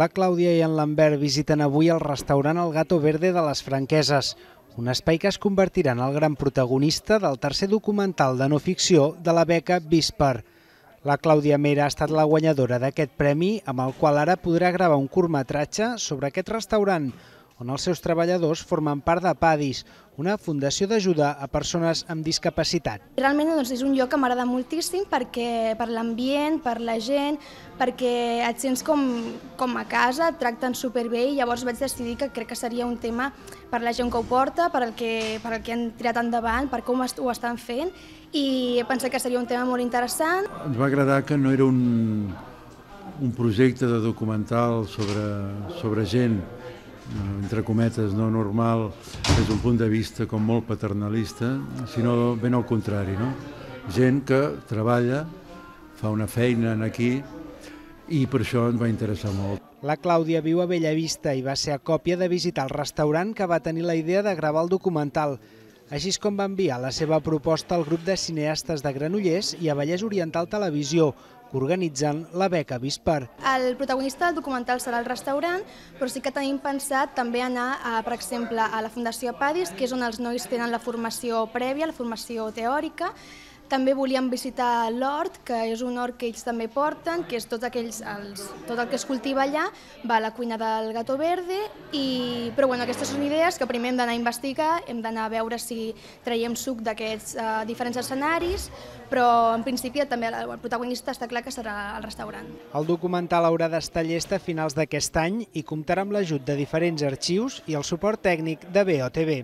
La Clàudia i en Lambert visiten avui el restaurant El Gato Verde de les Franqueses, un espai que es convertirà en el gran protagonista del tercer documental de no ficció de la beca Bisper. La Clàudia Mera ha estat la guanyadora d'aquest premi, amb el qual ara podrà gravar un curtmetratge sobre aquest restaurant, on els seus treballadors formen part de PADIS, una fundació d'ajuda a persones amb discapacitat. Realment doncs, és un lloc que m'agrada moltíssim perquè per l'ambient, per la gent, perquè et sents com, com a casa, et tracten superbé i llavors vaig decidir que crec que seria un tema per la gent que ho porta, per el que, per el que han tirat endavant, per com ho estan fent i he pensat que seria un tema molt interessant. Ens va agradar que no era un, un projecte de documental sobre, sobre gent, Eh, entre cometes, no normal des d'un punt de vista com molt paternalista, sinó ben al contrari, no? Gent que treballa, fa una feina en aquí i per això ens va interessar molt. La Clàudia viu a Bellavista i va ser a còpia de visitar el restaurant que va tenir la idea de gravar el documental, així és com va enviar la seva proposta al grup de cineastes de Granollers i a Vallès Oriental Televisió, organitzant la beca Vispar. El protagonista del documental serà el restaurant, però sí que tenim pensat també anar, a, per exemple, a la Fundació Padis, que és on els nois tenen la formació prèvia, la formació teòrica, també volíem visitar l'hort, que és un hort que ells també porten, que és tot, aquells, els, tot el que es cultiva allà, va a la cuina del Gato Verde, i, però bueno, aquestes són idees que primer hem d'anar a investigar, hem d'anar a veure si traiem suc d'aquests uh, diferents escenaris, però en principi també el protagonista està clar que serà al restaurant. El documental haurà d'estar llest a finals d'aquest any i comptarà amb l'ajut de diferents arxius i el suport tècnic de BOTV.